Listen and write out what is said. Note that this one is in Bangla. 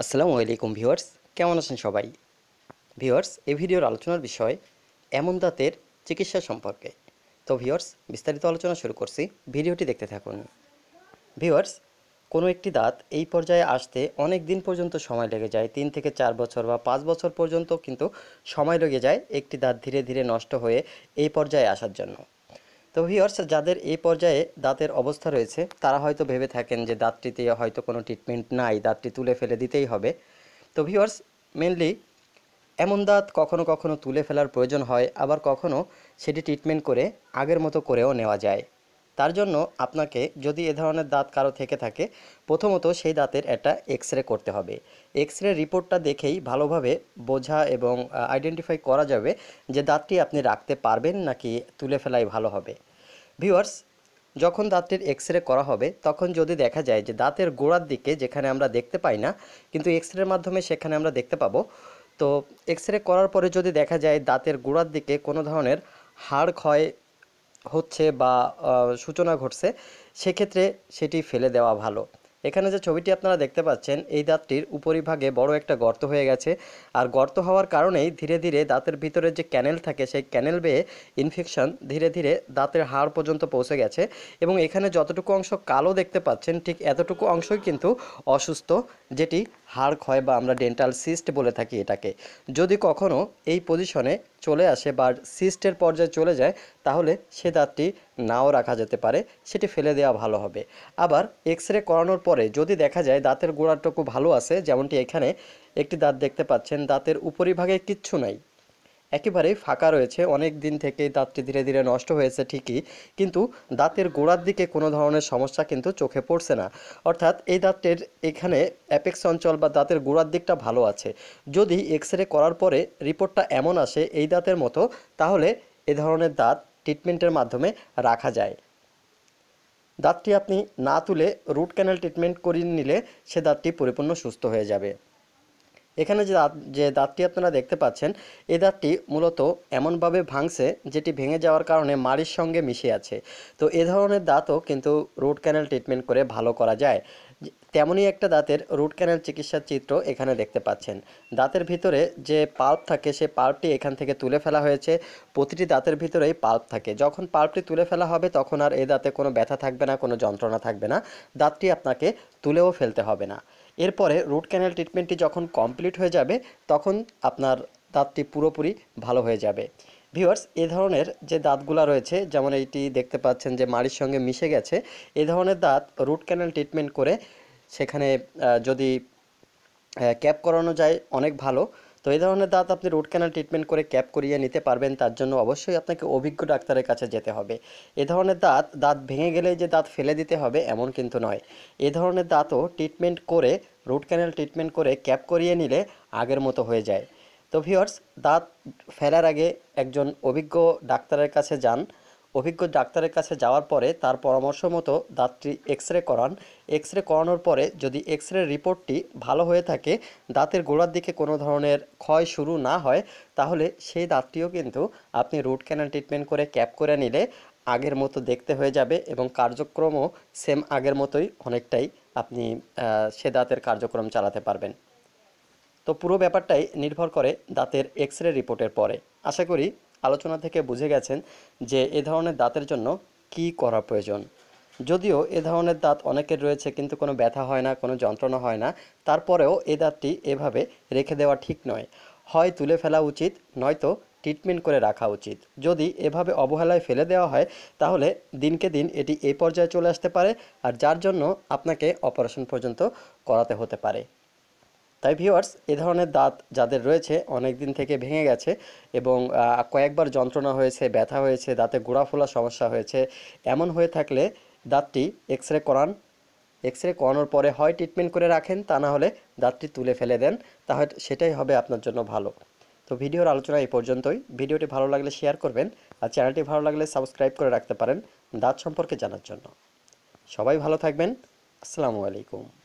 আসসালামু আলাইকুম ভিউয়ার্স কেমন আছেন সবাই ভিউয়ার্স এই ভিডিওর আলোচনার বিষয় এমন দাঁতের চিকিৎসা সম্পর্কে তো ভিউয়ার্স বিস্তারিত আলোচনা শুরু করছি ভিডিওটি দেখতে থাকুন ভিউয়ার্স কোনো একটি দাঁত এই পর্যায়ে আসতে অনেক দিন পর্যন্ত সময় লেগে যায় তিন থেকে চার বছর বা পাঁচ বছর পর্যন্ত কিন্তু সময় লেগে যায় একটি দাঁত ধীরে ধীরে নষ্ট হয়ে এই পর্যায়ে আসার জন্য তো ভিওর্স যাদের এই পর্যায়ে দাঁতের অবস্থা রয়েছে তারা হয়তো ভেবে থাকেন যে দাঁতটিতে হয়তো কোনো ট্রিটমেন্ট নাই দাঁতটি তুলে ফেলে দিতেই হবে তো ভিওর্স মেনলি এমন দাঁত কখনো কখনো তুলে ফেলার প্রয়োজন হয় আবার কখনো সেটি ট্রিটমেন্ট করে আগের মতো করেও নেওয়া যায় তার জন্য আপনাকে যদি এ ধরনের দাঁত কারো থেকে থাকে প্রথমত সেই দাঁতের একটা এক্স রে করতে হবে এক্স রে রিপোর্টটা দেখেই ভালোভাবে বোঝা এবং আইডেন্টিফাই করা যাবে যে দাঁতটি আপনি রাখতে পারবেন নাকি তুলে ফেলাই ভালো হবে ভিওয়ার্স যখন দাঁতটির এক্স রে করা হবে তখন যদি দেখা যায় যে দাঁতের গোড়ার দিকে যেখানে আমরা দেখতে পাই না কিন্তু এক্স রের মাধ্যমে সেখানে আমরা দেখতে পাবো তো এক্স রে করার পরে যদি দেখা যায় দাঁতের গোড়ার দিকে কোনো ধরনের হাড় ক্ষয় হচ্ছে বা সূচনা ঘটছে সেক্ষেত্রে সেটি ফেলে দেওয়া ভালো এখানে যে ছবিটি আপনারা দেখতে পাচ্ছেন এই দাঁতটির উপরিভাগে বড় একটা গর্ত হয়ে গেছে আর গর্ত হওয়ার কারণেই ধীরে ধীরে দাঁতের ভিতরে যে ক্যানেল থাকে সেই ক্যানেল বেয়ে ইনফেকশন ধীরে ধীরে দাঁতের হাড় পর্যন্ত পৌঁছে গেছে এবং এখানে যতটুকু অংশ কালো দেখতে পাচ্ছেন ঠিক এতটুকু অংশই কিন্তু অসুস্থ যেটি হাড় ক্ষয় বা আমরা ডেন্টাল সিস্ট বলে থাকি এটাকে যদি কখনও এই পজিশনে চলে আসে বা সিস্টের পর্যায়ে চলে যায় তাহলে সে দাঁতটি নাও রাখা যেতে পারে সেটি ফেলে দেওয়া ভালো হবে আবার এক্স রে করানোর পরে যদি দেখা যায় দাঁতের গোড়াটুকু ভালো আছে যেমনটি এখানে একটি দাঁত দেখতে পাচ্ছেন দাঁতের উপরিভাগে কিচ্ছু নাই একেবারেই ফাঁকা রয়েছে অনেক দিন থেকে দাঁতটি ধীরে ধীরে নষ্ট হয়েছে ঠিকই কিন্তু দাঁতের গোড়ার দিকে কোনো ধরনের সমস্যা কিন্তু চোখে পড়ছে না অর্থাৎ এই দাঁতের এখানে অ্যাপেক্স অঞ্চল বা দাঁতের গোড়ার দিকটা ভালো আছে যদি এক্স রে করার পরে রিপোর্টটা এমন আসে এই দাঁতের মতো তাহলে এ ধরনের দাঁত ট্রিটমেন্টের মাধ্যমে রাখা যায় দাঁতটি আপনি না তুলে রুট ক্যানেল ট্রিটমেন্ট করিয়ে নিলে সে দাঁতটি পরিপূর্ণ সুস্থ হয়ে যাবে এখানে যে দাঁত যে দাঁতটি আপনারা দেখতে পাচ্ছেন এই দাঁতটি মূলত এমনভাবে ভাঙছে যেটি ভেঙে যাওয়ার কারণে মাড়ির সঙ্গে মিশে আছে তো এ ধরনের দাঁতও কিন্তু রুট ক্যানেল ট্রিটমেন্ট করে ভালো করা যায় তেমনই একটা দাঁতের রুট ক্যানেল চিকিৎসার চিত্র এখানে দেখতে পাচ্ছেন দাঁতের ভিতরে যে পাল্প থাকে সে পাল্পটি এখান থেকে তুলে ফেলা হয়েছে প্রতিটি দাঁতের ভিতরেই পাল্প থাকে যখন পাল্পটি তুলে ফেলা হবে তখন আর এ দাঁতে কোনো ব্যথা থাকবে না কোনো যন্ত্রণা থাকবে না দাঁতটি আপনাকে তুলেও ফেলতে হবে না এরপরে রুট ক্যানেল ট্রিটমেন্টটি যখন কমপ্লিট হয়ে যাবে তখন আপনার দাঁতটি পুরোপুরি ভালো হয়ে যাবে ভিওয়ার্স এ ধরনের যে দাঁতগুলো রয়েছে যেমন এইটি দেখতে পাচ্ছেন যে মাড়ির সঙ্গে মিশে গেছে এ ধরনের দাঁত রুট ক্যানেল ট্রিটমেন্ট করে সেখানে যদি ক্যাপ করানো যায় অনেক ভালো তো এই ধরনের দাঁত আপনি রুট ক্যানাল ট্রিটমেন্ট করে ক্যাপ করিয়ে নিতে পারবেন তার জন্য অবশ্যই আপনাকে অভিজ্ঞ ডাক্তারের কাছে যেতে হবে এ ধরনের দাঁত দাঁত ভেঙে গেলে যে দাঁত ফেলে দিতে হবে এমন কিন্তু নয় এ ধরনের দাঁতও ট্রিটমেন্ট করে রুট ক্যানাল ট্রিটমেন্ট করে ক্যাপ করিয়ে নিলে আগের মতো হয়ে যায় তো ভিওর্স দাঁত ফেলার আগে একজন অভিজ্ঞ ডাক্তারের কাছে যান অভিজ্ঞ ডাক্তারের কাছে যাওয়ার পরে তার পরামর্শ মতো দাঁতটি এক্স রে করান এক্স রে করানোর পরে যদি এক্স রে রিপোর্টটি ভালো হয়ে থাকে দাঁতের গোড়ার দিকে কোনো ধরনের ক্ষয় শুরু না হয় তাহলে সেই দাঁতটিও কিন্তু আপনি রুট ক্যানাল ট্রিটমেন্ট করে ক্যাপ করে নিলে আগের মতো দেখতে হয়ে যাবে এবং কার্যক্রমও সেম আগের মতোই অনেকটাই আপনি সে দাঁতের কার্যক্রম চালাতে পারবেন তো পুরো ব্যাপারটাই নির্ভর করে দাঁতের এক্স রে রিপোর্টের পরে আশা করি আলোচনা থেকে বুঝে গেছেন যে এ ধরনের দাঁতের জন্য কি করা প্রয়োজন যদিও এ ধরনের দাঁত অনেকের রয়েছে কিন্তু কোনো ব্যথা হয় না কোনো যন্ত্রণা হয় না তারপরেও এ দাঁতটি এভাবে রেখে দেওয়া ঠিক নয় হয় তুলে ফেলা উচিত নয়তো ট্রিটমেন্ট করে রাখা উচিত যদি এভাবে অবহেলায় ফেলে দেওয়া হয় তাহলে দিনকে দিন এটি এ পর্যায়ে চলে আসতে পারে আর যার জন্য আপনাকে অপারেশন পর্যন্ত করাতে হতে পারে তাই ভিওয়ার্স এ ধরনের দাঁত যাদের রয়েছে অনেক দিন থেকে ভেঙে গেছে এবং কয়েকবার যন্ত্রণা হয়েছে ব্যথা হয়েছে দাঁতে গোড়া সমস্যা হয়েছে এমন হয়ে থাকলে দাঁতটি এক্স রে করান এক্স রে করানোর পরে হয় ট্রিটমেন্ট করে রাখেন তা না হলে দাঁতটি তুলে ফেলে দেন তাহলে সেটাই হবে আপনার জন্য ভালো তো ভিডিওর আলোচনা এই পর্যন্তই ভিডিওটি ভালো লাগলে শেয়ার করবেন আর চ্যানেলটি ভালো লাগলে সাবস্ক্রাইব করে রাখতে পারেন দাঁত সম্পর্কে জানার জন্য সবাই ভালো থাকবেন আসসালামু আলাইকুম